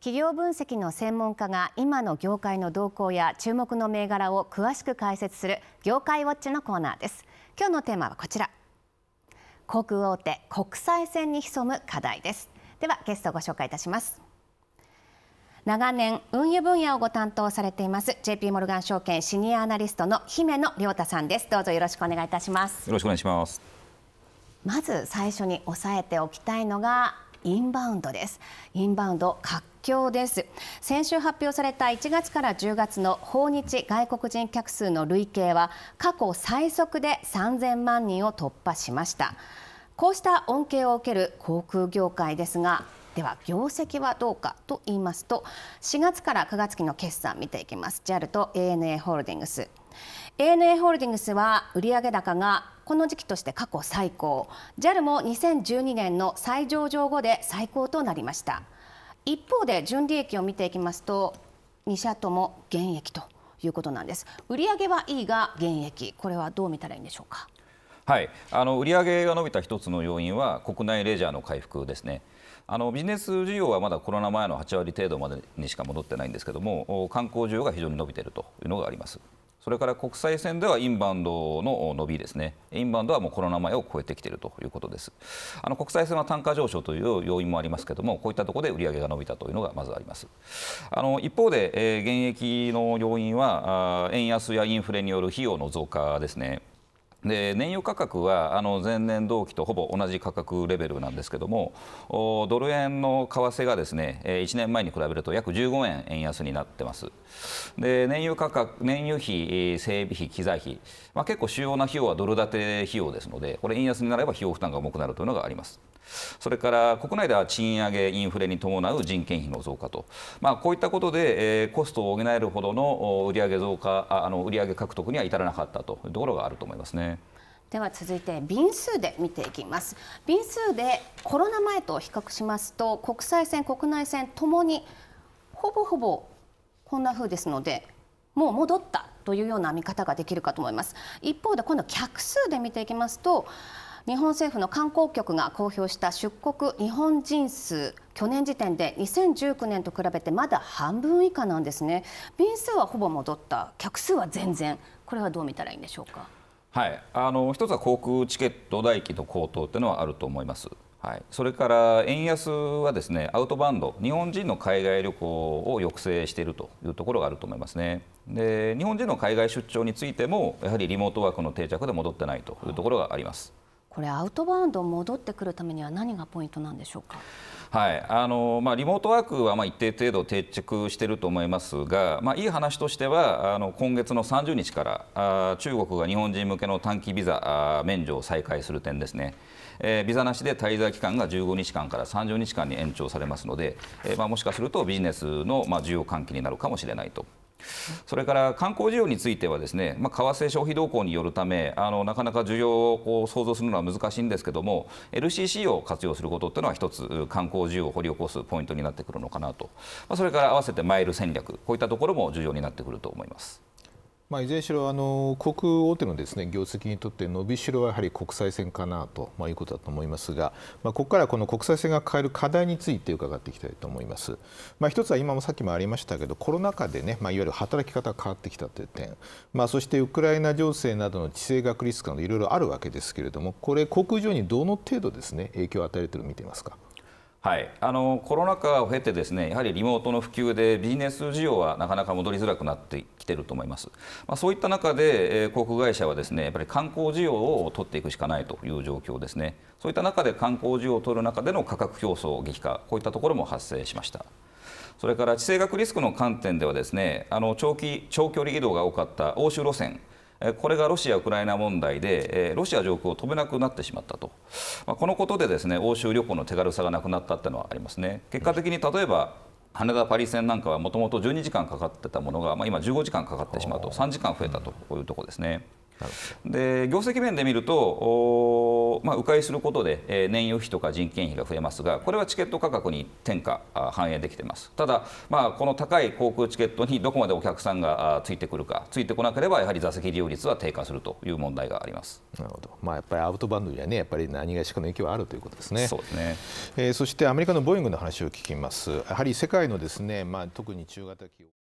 企業分析の専門家が今の業界の動向や注目の銘柄を詳しく解説する業界ウォッチのコーナーです今日のテーマはこちら航空大手国際線に潜む課題ですではゲストをご紹介いたします長年運輸分野をご担当されています JP モルガン証券シニアアナリストの姫野亮太さんですどうぞよろしくお願いいたしますよろしくお願いしますまず最初に押さえておきたいのがインバウンドですインバウンド活況です先週発表された1月から10月の訪日外国人客数の累計は過去最速で3000万人を突破しましたこうした恩恵を受ける航空業界ですがでは業績はどうかと言いますと4月から9月期の決算見ていきます JAL と ANA ホールディングス ANA ホールディングスは売上高がこの時期として過去最高 JAL も2012年の再上場後で最高となりました一方で純利益を見ていきますと2社とも減益ということなんです売上はいいが減益これはどう見たらいいんでしょうかはい、あの売上が伸びた一つの要因は国内レジャーの回復ですね。あのビジネス需要はまだコロナ前の8割程度までにしか戻ってないんですけども観光需要が非常に伸びているというのがありますそれから国際線ではインバウンドの伸びですねインバウンドはもうコロナ前を超えてきているということですあの国際線は単価上昇という要因もありますけどもこういったところで売上が伸びたというのがまずありますあの一方で、えー、現役の要因は円安やインフレによる費用の増加ですねで燃油価格はあの前年同期とほぼ同じ価格レベルなんですけどもドル円の為替がですね1年前に比べると約15円円安になってますで燃油価格燃油費整備費機材費、まあ、結構主要な費用はドル建て費用ですのでこれ円安になれば費用負担が重くなるというのがありますそれから国内では賃上げ、インフレに伴う人件費の増加と、まあ、こういったことで、えー、コストを補えるほどの売上増加あの売上獲得には至らなかったというところがあると思いますね。では続いて便数で見ていきます便数でコロナ前と比較しますと国際線国内線ともにほぼほぼこんな風ですのでもう戻ったというような見方ができるかと思います一方で今度客数で見ていきますと日本政府の観光局が公表した出国日本人数去年時点で2019年と比べてまだ半分以下なんですね便数はほぼ戻った客数は全然これはどう見たらいいんでしょうかはいあの一つは航空チケット代金の高騰というのはあると思いますはい、それから円安はですねアウトバンド、日本人の海外旅行を抑制しているというところがあると思いますね。で日本人の海外出張についても、やはりリモートワークの定着で戻ってないというところがあります。これアウトバウンド戻ってくるためには何がポイントなんでしょうか。はいあのまあ、リモートワークはまあ一定程度定着していると思いますが、まあ、いい話としてはあの今月の30日からあ中国が日本人向けの短期ビザ免除を再開する点ですね、えー、ビザなしで滞在期間が15日間から30日間に延長されますので、えーまあ、もしかするとビジネスの、まあ、需要喚起になるかもしれないとそれから観光需要についてはですね、まあ、為替消費動向によるためあのなかなか需要を想像するのは難しいんですけども LCC を活用することっていうのは一つ観光需要を掘り起こすポイントになってくるのかなと、まあ、それから合わせてマイル戦略こういったところも重要になってくると思います。まあ、いずれにしろあの国大手のです、ね、業績にとって伸びしろはやはり国際線かなと、まあ、いうことだと思いますが、まあ、ここからこの国際線が抱える課題について伺っていきたいと思います、まあ、一つは今もさっきもありましたけどコロナ禍でね、まあ、いわゆる働き方が変わってきたという点、まあ、そしてウクライナ情勢などの地政学リスクなどいろいろあるわけですけれどもこれ航空上にどの程度です、ね、影響を与えていると見ていますか。はい、あのコロナ禍を経てですねやはりリモートの普及でビジネス需要はなかなか戻りづらくなってきてると思います、まあ、そういった中で、えー、航空会社はですねやっぱり観光需要を取っていくしかないという状況ですねそういった中で観光需要を取る中での価格競争激化こういったところも発生しましたそれから地政学リスクの観点ではですねあの長期長距離移動が多かった欧州路線これがロシア・ウクライナ問題でロシア上空を飛べなくなってしまったと、このことでですね欧州旅行の手軽さがなくなったというのはありますね。結果的に例えば羽田パリ線なんかはもともと12時間かかってたものが、まあ、今15時間かかってしまうと3時間増えたというところですね。で業績面で見ると、まあ、迂回することで、えー、燃油費とか人件費が増えますがこれはチケット価格に転嫁反映できていますただ、まあ、この高い航空チケットにどこまでお客さんがついてくるかついてこなければやはり座席利用率は低下するという問題がありますなるほど、まあ、やっぱりアウトバンドには、ね、やっぱり何がしかの影響はあるということですねそうですね、えー、そしてアメリカのボーイングの話を聞きますやはり世界のですね、まあ、特に中型企業